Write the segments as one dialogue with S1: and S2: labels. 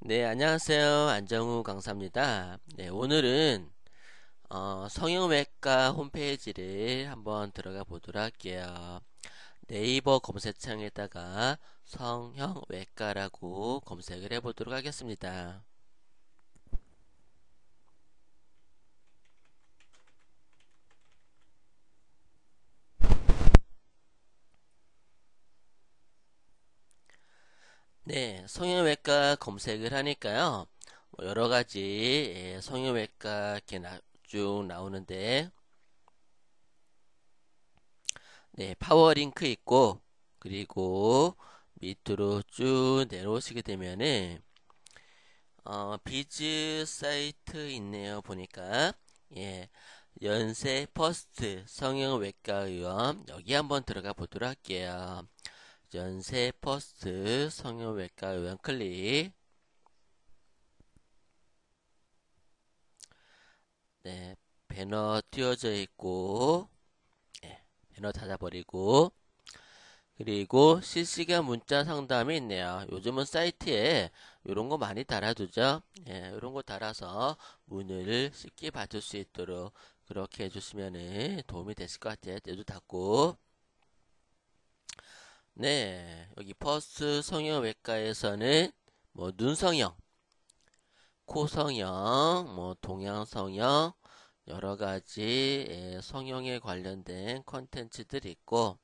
S1: 네, 안녕하세요. 안정우 강사입니다. 네, 오늘은 어, 성형외과 홈페이지를 한번 들어가 보도록 할게요. 네이버 검색창에다가 성형외과라고 검색을 해보도록 하겠습니다. 네, 성형외과 검색을 하니까요. 뭐 여러 가지 예, 성형외과 쭉 나오는데 네, 파워링크 있고 그리고 밑으로 쭉 내려오시게 되면은 어, 비즈 사이트 있네요. 보니까 예. 연세 퍼스트 성형외과 의원 여기 한번 들어가 보도록 할게요. 연세 퍼스트 성형외과 의원 클릭 네, 배너 띄워져 있고 네, 배너 닫아버리고 그리고 실시간 문자 상담이 있네요. 요즘은 사이트에 이런 거 많이 달아두죠. 예, 이런 거 달아서 문을 쉽게 받을 수 있도록 그렇게 해주시면 도움이 됐을 것 같아요. 얘도 닫고 네, 여기 퍼스트 성형외과에서는 뭐 눈성형, 코성형, 뭐 동양성형, 여러 가지 예, 성형에 관련된 컨텐츠들이 있고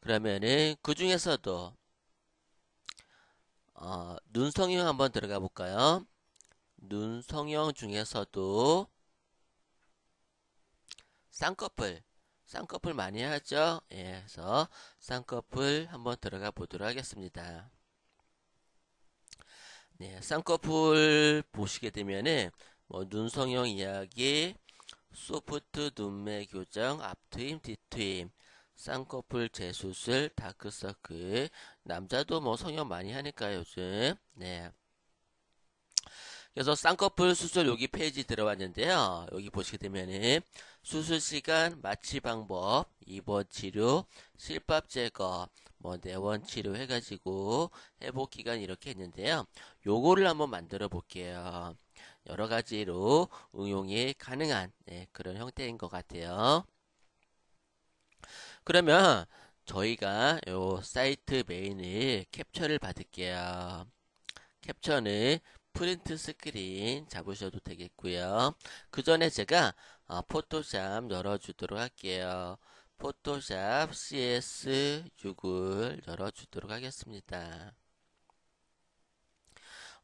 S1: 그러면은 그 중에서도 어, 눈성형 한번 들어가 볼까요? 눈성형 중에서도 쌍꺼풀 쌍꺼풀 많이 하죠? 예, 그래서 쌍꺼풀 한번 들어가 보도록 하겠습니다. 네, 쌍꺼풀 보시게 되면은 뭐 눈성형 이야기, 소프트 눈매 교정, 앞트임, 뒤트임, 쌍꺼풀 재수술, 다크서클, 남자도 뭐 성형 많이 하니까 요즘 네. 그래서 쌍꺼풀 수술 여기 페이지 들어왔는데요. 여기 보시게 되면은 수술 시간, 마취 방법, 입원 치료, 실밥 제거, 뭐 내원 치료 해가지고 회복 기간 이렇게 했는데요. 요거를 한번 만들어 볼게요. 여러 가지로 응용이 가능한 네, 그런 형태인 것 같아요. 그러면 저희가 요 사이트 메인을 캡처를 받을게요. 캡처는 프린트 스크린 잡으셔도 되겠고요. 그 전에 제가 어, 포토샵 열어주도록 할게요. 포토샵 CS6을 열어주도록 하겠습니다.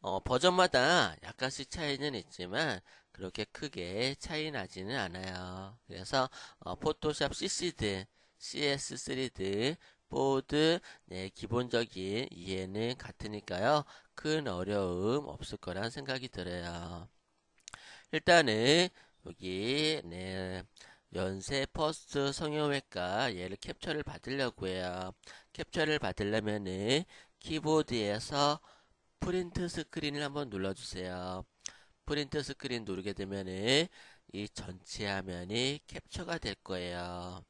S1: 어, 버전마다 약간씩 차이는 있지만 그렇게 크게 차이 나지는 않아요. 그래서 어, 포토샵 CCD, CS3D 보드 네, 기본적인 이해는 같으니까요. 큰 어려움 없을 거란 생각이 들어요. 일단은 여기 네, 연세 퍼스트 성형외과 얘를 캡처를 받으려고 해요. 캡처를 받으려면은 키보드에서 프린트 스크린을 한번 눌러주세요. 프린트 스크린 누르게 되면은 이 전체 화면이 캡처가 될 거예요.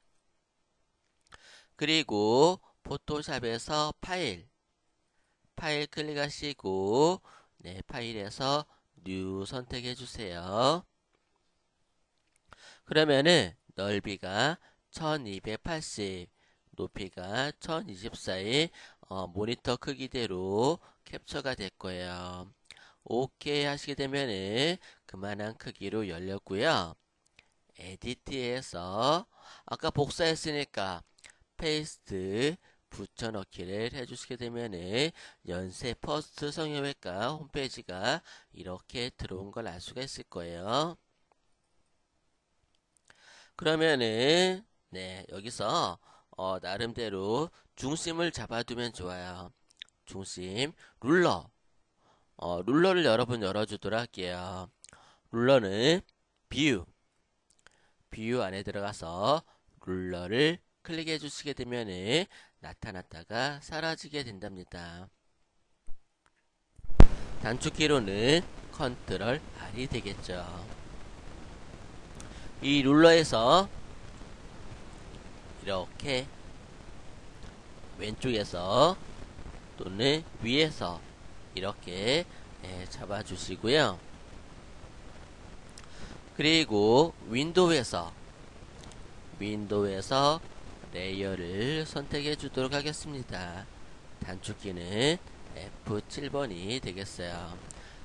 S1: 그리고 포토샵에서 파일 파일 클릭하시고 네, 파일에서 뉴 선택해 주세요. 그러면은 넓이가 1280 높이가 1024의 어, 모니터 크기대로 캡처가 될 거예요. 오케이 하시게 되면은 그만한 크기로 열렸고요. 에디트에서 아까 복사했으니까 페이스트 붙여넣기를 해주시게 되면은 연세 퍼스트 성형외과 홈페이지가 이렇게 들어온 걸 알 수가 있을 거예요. 그러면은 네 여기서 어, 나름대로 중심을 잡아두면 좋아요. 중심 룰러 어, 룰러를 여러분 열어주도록 할게요. 룰러는 뷰뷰 안에 들어가서 룰러를 클릭해 주시게 되면 나타났다가 사라지게 된답니다. 단축키로는 컨트롤 R이 되겠죠. 이 룰러에서 이렇게 왼쪽에서 또는 위에서 이렇게 예, 잡아주시고요. 그리고 윈도우에서 윈도우에서 레이어를 선택해 주도록 하겠습니다. 단축키는 F7번이 되겠어요.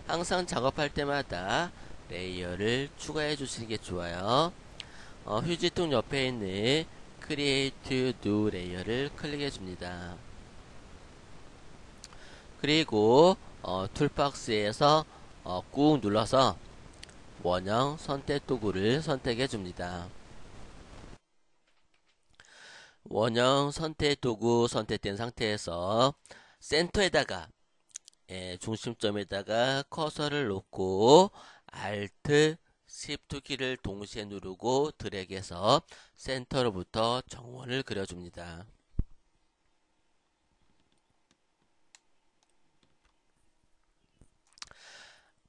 S1: 항상 작업할 때마다 레이어를 추가해 주시는 게 좋아요. 어, 휴지통 옆에 있는 Create New 레이어를 클릭해 줍니다. 그리고 어, 툴박스에서 어, 꾹 눌러서 원형 선택 도구를 선택해 줍니다. 원형 선택 도구 선택된 상태에서 센터에다가 예, 중심점에다가 커서를 놓고 Alt, Shift 키를 동시에 누르고 드래그해서 센터로부터 정원을 그려줍니다.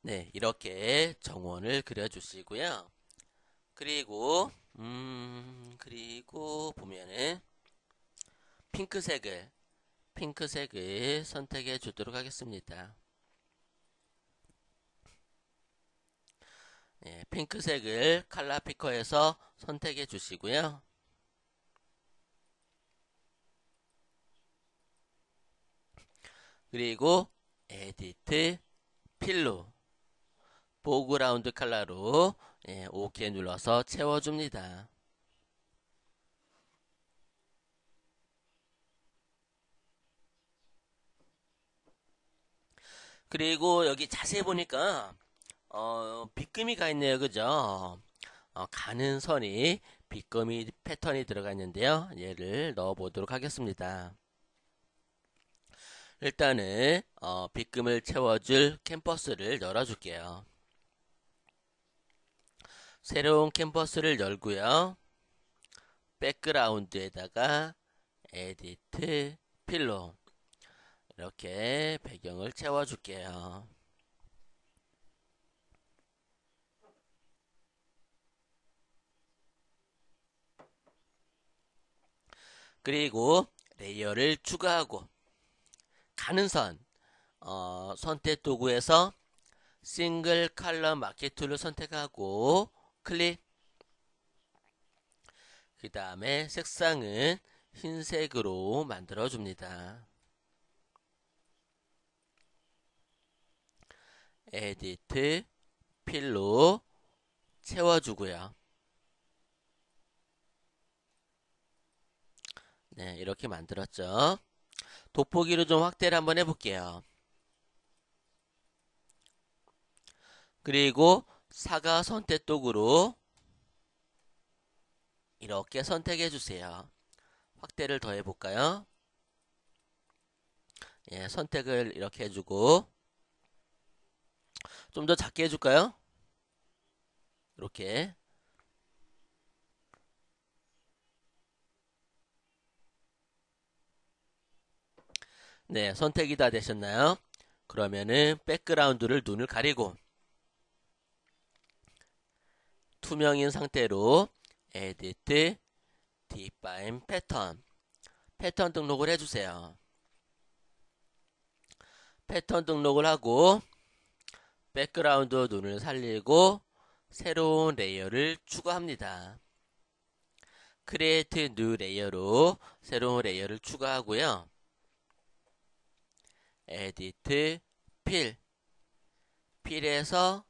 S1: 네, 이렇게 정원을 그려주시고요. 그리고 음, 그리고 보면은 핑크색을 핑크색을 선택해 주도록 하겠습니다. 네, 핑크색을 칼라 피커에서 선택해 주시고요. 그리고 에디트 필로 보그라운드 칼라로 예, OK 눌러서 채워줍니다. 그리고 여기 자세히 보니까 어, 빗금이가 있네요. 그죠? 어, 가는 선이 빗금이 패턴이 들어가 있는데요. 얘를 넣어 보도록 하겠습니다. 일단은 어, 빗금을 채워줄 캠퍼스를 열어줄게요. 새로운 캠퍼스를 열고요. 백그라운드에다가 에디트 필로 이렇게 배경을 채워줄게요. 그리고 레이어를 추가하고 가는 선 어, 선택 도구에서 싱글 컬러 마켓 툴을 선택하고 클릭 그 다음에 색상은 흰색으로 만들어 줍니다. edit 필로 채워주고요. 네, 이렇게 만들었죠. 돋보기로 좀 확대를 한번 해볼게요. 그리고 사과선택도으로 이렇게 선택해 주세요. 확대를 더 해볼까요? 예, 선택을 이렇게 해주고 좀더 작게 해줄까요? 이렇게 네 선택이 다 되셨나요? 그러면은 백그라운드를 눈을 가리고 투명인 상태로 Edit d 에디트 디파인 패턴 패턴 등록을 해주세요. 패턴 등록을 하고 백그라운드 눈을 살리고 새로운 레이어를 추가합니다. create new 레이어로 새로운 레이어를 추가하고요. edit 필 필에서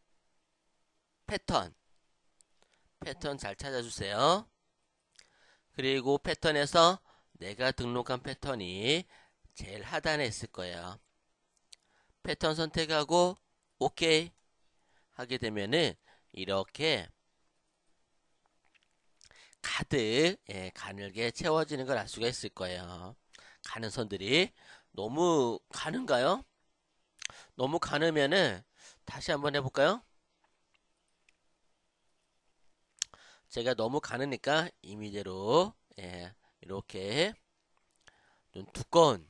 S1: 패턴 패턴 잘 찾아주세요. 그리고 패턴에서 내가 등록한 패턴이 제일 하단에 있을 거예요. 패턴 선택하고 오케이 하게 되면은 이렇게 가득 예, 가늘게 채워지는 걸 알 수가 있을 거예요. 가는 선들이 너무 가는가요? 너무 가느면은 다시 한번 해볼까요? 제가 너무 가느니까 임의대로 예, 이렇게 좀 두꺼운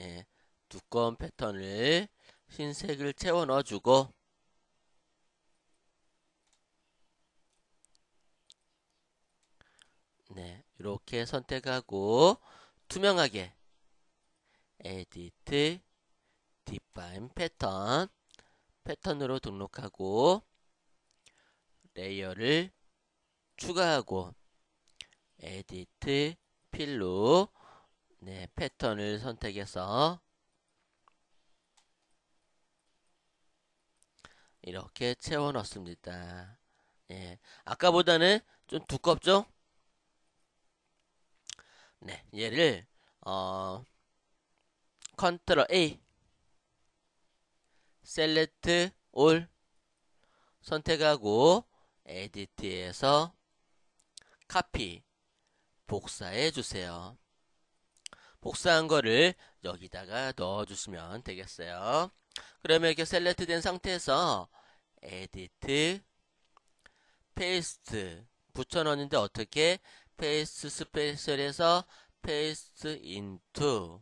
S1: 예, 두꺼운 패턴을 흰색을 채워 넣어주고 네, 이렇게 선택하고 투명하게 에디트 디파인 패턴 패턴으로 등록하고 레이어를 추가하고 에디트 필로 네, 패턴을 선택해서 이렇게 채워 넣습니다. 예. 아까보다는 좀 두껍죠? 네. 얘를 어 컨트롤 A 셀렉트 올 선택하고 에디트에서 카피 복사해 주세요. 복사한 거를 여기다가 넣어 주시면 되겠어요. 그러면 이렇게 셀렉트 된 상태에서 edit, paste 붙여넣는데 어떻게? paste 스페셜에서 paste into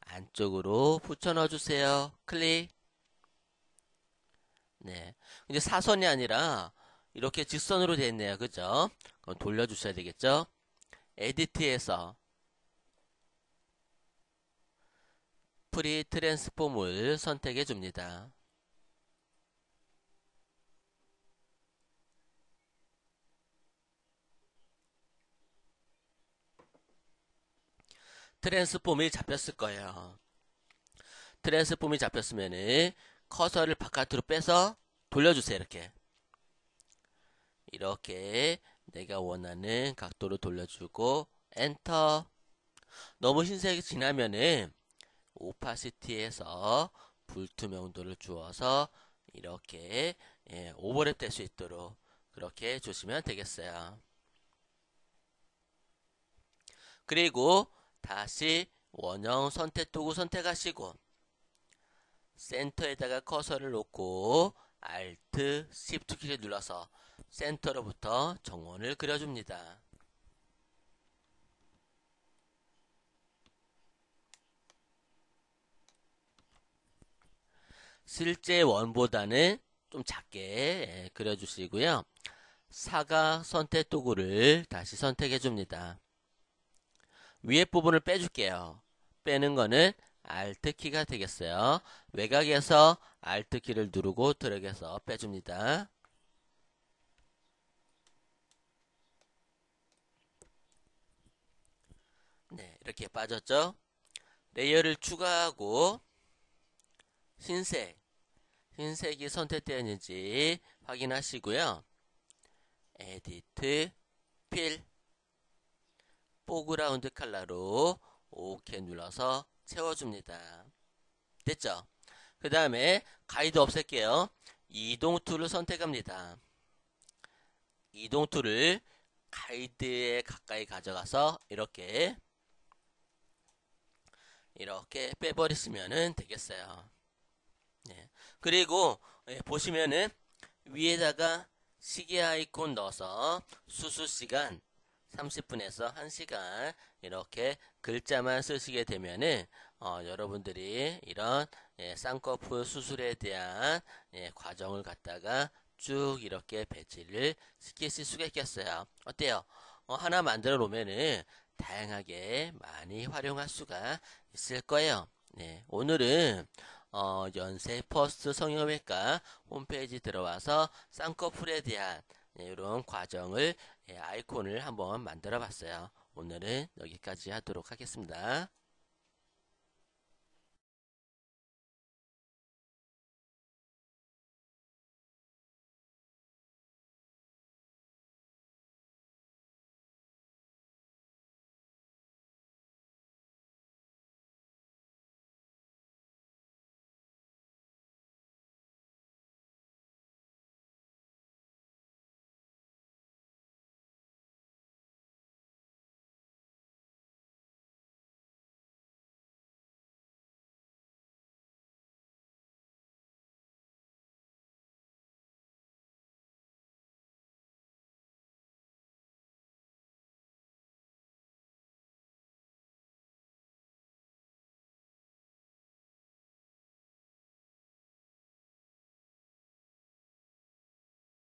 S1: 안쪽으로 붙여넣어 주세요. 클릭. 네. 근데 사선이 아니라 이렇게 직선으로 되어 있네요. 그죠? 그럼 돌려주셔야 되겠죠? 에디트에서 프리 트랜스폼을 선택해 줍니다. 트랜스폼이 잡혔을 거예요. 트랜스폼이 잡혔으면은 커서를 바깥으로 빼서 돌려주세요. 이렇게. 이렇게 내가 원하는 각도로 돌려주고 엔터 너무 흰색이 지나면은 오파시티에서 불투명도를 주어서 이렇게 예, 오버랩 될 수 있도록 그렇게 해 주시면 되겠어요. 그리고 다시 원형 선택 도구 선택하시고 센터에다가 커서를 놓고 Alt Shift 키를 눌러서 센터로부터 정원을 그려줍니다. 실제 원보다는 좀 작게 예, 그려주시고요. 사각 선택 도구를 다시 선택해 줍니다. 위에 부분을 빼줄게요. 빼는 거는 Alt키가 되겠어요. 외곽에서 Alt키를 누르고 드래그해서 빼줍니다. 네, 이렇게 빠졌죠? 레이어를 추가하고 흰색, 흰색이 선택되었는지 확인하시고요. 에디트, 필, 포그라운드 컬러로 오케 눌러서 채워줍니다. 됐죠? 그 다음에 가이드 없앨게요. 이동 툴을 선택합니다. 이동 툴을 가이드에 가까이 가져가서 이렇게 이렇게 빼버렸으면 되겠어요. 네. 그리고 예, 보시면은 위에다가 시계 아이콘 넣어서 수수 시간 30분에서 1시간 이렇게 글자만 쓰시게 되면은 어, 여러분들이 이런 예, 쌍꺼풀 수술에 대한 예, 과정을 갖다가 쭉 이렇게 배치를 시킬 수가 있겠어요. 어때요? 어, 하나 만들어 놓으면은 다양하게 많이 활용할 수가 있을 거예요. 네, 오늘은 어, 연세 퍼스트 성형외과 홈페이지 들어와서 쌍꺼풀에 대한 예, 이런 과정을 예, 아이콘을 한번 만들어 봤어요. 오늘은 여기까지 하도록 하겠습니다.